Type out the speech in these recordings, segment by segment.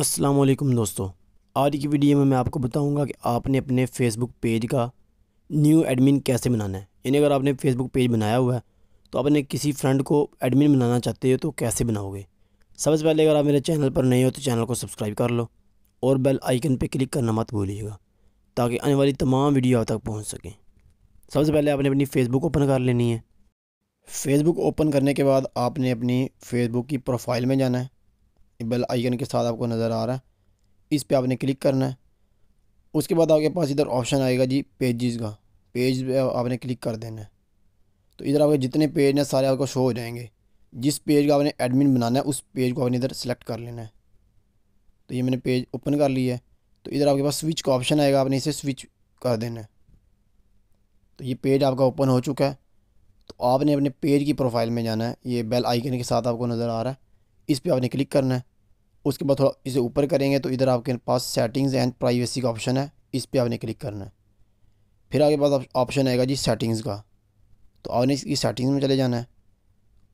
असलम दोस्तों आज की वीडियो में मैं आपको बताऊंगा कि आपने अपने फेसबुक पेज का न्यू एडमिन कैसे बनाना है यानी अगर आपने फेसबुक पेज बनाया हुआ है तो आपने किसी फ्रेंड को एडमिन बनाना चाहते हो तो कैसे बनाओगे सबसे पहले अगर आप मेरे चैनल पर नए हो तो चैनल को सब्सक्राइब कर लो और बेल आइकन पर क्लिक करना मत भूलिएगा ताकि आने वाली तमाम वीडियो आप तक पहुँच सकें सबसे पहले आपने अपनी फ़ेसबुक ओपन कर लेनी है फेसबुक ओपन करने के बाद आपने अपनी फ़ेसबुक की प्रोफाइल में जाना है बेल आइकन के साथ आपको नज़र आ रहा है इस पर आपने क्लिक करना है उसके बाद आपके पास इधर ऑप्शन आएगा जी पेजेस का पेज पे आपने क्लिक कर देना है तो इधर आपके जितने पेज हैं सारे आपको शो हो जाएंगे जिस पेज का आपने एडमिन बनाना है उस पेज को आपने इधर सेलेक्ट कर लेना है तो ये मैंने पेज ओपन कर लिया है तो इधर आपके पास स्विच का ऑप्शन आएगा आपने इसे स्विच कर देना है तो ये पेज आपका ओपन हो चुका है तो आपने अपने पेज की प्रोफाइल में जाना है ये बेल आइकन के साथ आपको नज़र आ रहा है इस पर आपने क्लिक करना है उसके बाद थोड़ा इसे ऊपर करेंगे तो इधर आपके पास सेटिंग्स एंड प्राइवेसी का ऑप्शन है इस पर आपने क्लिक करना है फिर आपके पास ऑप्शन आएगा जी सेटिंग्स का तो आपने इसकी सेटिंग्स में चले जाना है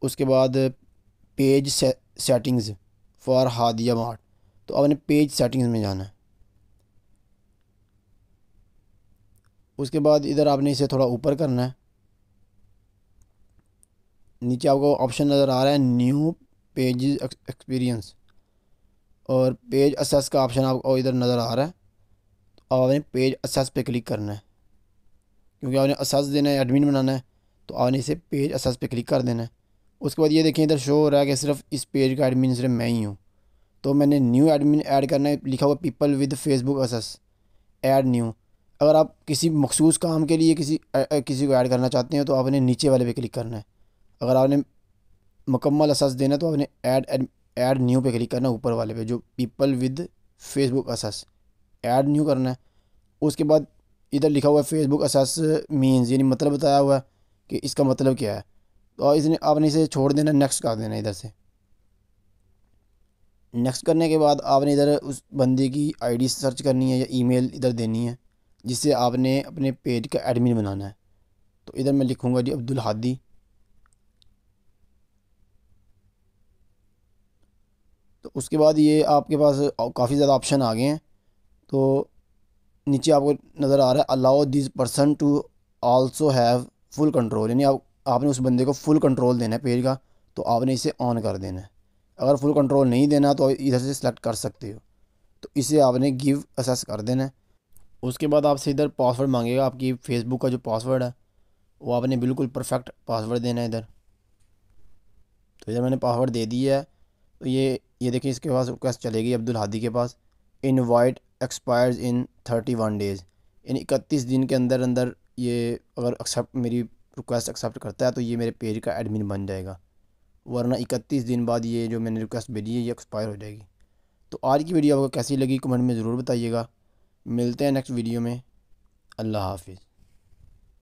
उसके बाद page settings for Hadiya mart तो आपने पेज सेटिंग्स में जाना है उसके बाद इधर आपने इसे थोड़ा ऊपर करना है नीचे आपको ऑप्शन नज़र आ रहा है न्यू पेज एक्सपीरियंस और पेज असेस का ऑप्शन आपको इधर नज़र आ रहा है तो आपने पेज असेस पे क्लिक करना है क्योंकि आपने असेस देना है एडमिन बनाना है तो आपने इसे पेज असेस पे क्लिक कर देना है उसके बाद ये देखें इधर शो हो रहा है कि सिर्फ इस पेज का एडमिन सिर्फ मैं ही हूँ तो मैंने न्यू एडमिन ऐड करना है लिखा हुआ people with Facebook access add new अगर आप किसी मखसूस काम के लिए किसी आ, किसी को ऐड करना चाहते हैं तो आपने नीचे वाले पे क्लिक करना है अगर आपने मुकम्मल असेस देना है तो आपने ऐड ऐड न्यू पे क्लिक करना है ऊपर वाले पे जो people with Facebook access add new करना है उसके बाद इधर लिखा हुआ है फेसबुक असास मीन्स यानी मतलब बताया हुआ है कि इसका मतलब क्या है तो इसने आपने इसे छोड़ देना नेक्स्ट कर देना इधर से नेक्स्ट करने के बाद आपने इधर उस बंदे की आईडी सर्च करनी है या ईमेल इधर देनी है जिससे आपने अपने पेज का एडमिन बनाना है तो इधर मैं लिखूँगा जी अब्दुल हादी उसके बाद ये आपके पास काफ़ी ज़्यादा ऑप्शन आ गए हैं तो नीचे आपको नज़र आ रहा है allow this person to also have full control यानी आप आपने उस बंदे को फुल कंट्रोल देना है पेज का तो आपने इसे ऑन कर देना है अगर फुल कंट्रोल नहीं देना तो इधर से सिलेक्ट कर सकते हो तो इसे आपने गिव असेस कर देना है उसके बाद आपसे इधर पासवर्ड मांगेगा आपकी फ़ेसबुक का जो पासवर्ड है वो आपने बिल्कुल परफेक्ट पासवर्ड देना है इधर तो इधर मैंने पासवर्ड दे दिया है तो ये ये देखिए इसके पास रिक्वेस्ट चलेगी अब्दुल हादी के पास invite expires in thirty one days इन इकतीस दिन के अंदर अंदर ये अगर एक्सेप्ट मेरी रिक्वेस्ट एक्सेप्ट करता है तो ये मेरे पेज का एडमिन बन जाएगा वरना इकतीस दिन बाद ये जो मैंने रिक्वेस्ट भेजी है ये एक्सपायर हो जाएगी तो आज की वीडियो आपको कैसी लगी कमेंट में ज़रूर बताइएगा मिलते हैं नेक्स्ट वीडियो में अल्लाह हाफिज़